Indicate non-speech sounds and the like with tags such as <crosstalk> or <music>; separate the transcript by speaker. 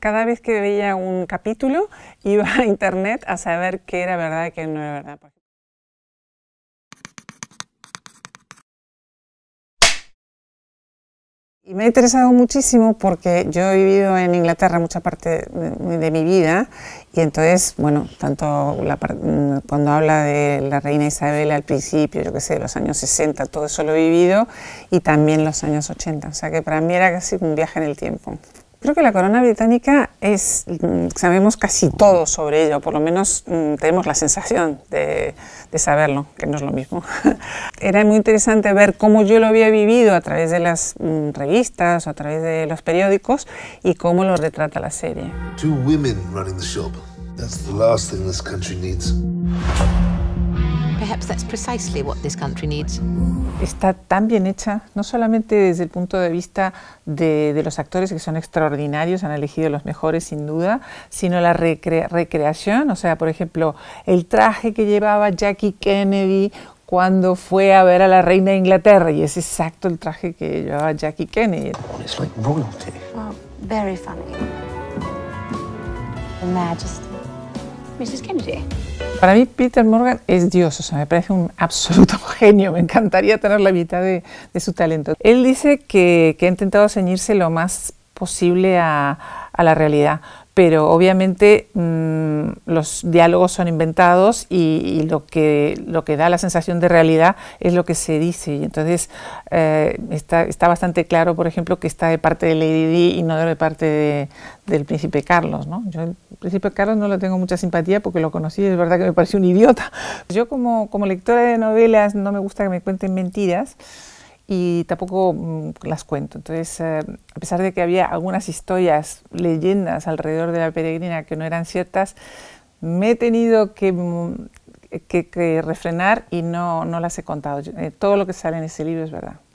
Speaker 1: Cada vez que veía un capítulo <laughs> iba a internet a saber qué era verdad y qué no era verdad. Y me ha interesado muchísimo porque yo he vivido en Inglaterra mucha parte de, mi vida y entonces, bueno, tanto mm, cuando habla de la reina Isabel al principio, yo qué sé, los años 60, todo eso lo he vivido y también los años 80. O sea que para mí era casi un viaje en el tiempo. Creo que la corona británica es, mm, sabemos casi todo sobre ello, por lo menos mm, tenemos la sensación de, saberlo, que no es lo mismo. <laughs> Era muy interesante ver cómo yo lo había vivido a través de las mm, revistas a través de los periódicos y cómo lo retrata la serie. Two women running the shop. That's the last thing this country needs. Perhaps that's precisely what this country needs. Está tan bien hecha, no solamente desde el punto de vista de, los actores que son extraordinarios, han elegido los mejores sin duda, sino la recreación, o sea, por ejemplo, el traje que llevaba Jackie Kennedy cuando fue a ver a la reina de Inglaterra y es exacto el traje que llevaba Jackie Kennedy. It's like royalty. Oh, very funny. Majesty. Pues Para mí Peter Morgan es Dios, o sea, me parece un absoluto <laughs> genio, me encantaría tener la mitad de, su talento. Él dice que, ha intentado ceñirse lo más posible a, a la realidad, pero obviamente mm, los diálogos son inventados y, lo, que, lo que da la sensación de realidad es lo que se dice. Y entonces eh, está, está, bastante claro, por ejemplo, que está de parte de Lady Di y no de parte del príncipe Carlos. ¿no? Yo el príncipe Carlos no lo tengo mucha simpatía porque lo conocí y es verdad que me pareció un idiota. Yo como, como lectora de novelas no me gusta que me cuenten mentiras y tampoco mm, las cuento. Entonces, eh, a pesar de que había algunas historias, leyendas alrededor de la peregrina que no eran ciertas, me he tenido que, mm, refrenar y no, no las he contado. Eh, todo lo que sale en ese libro es verdad.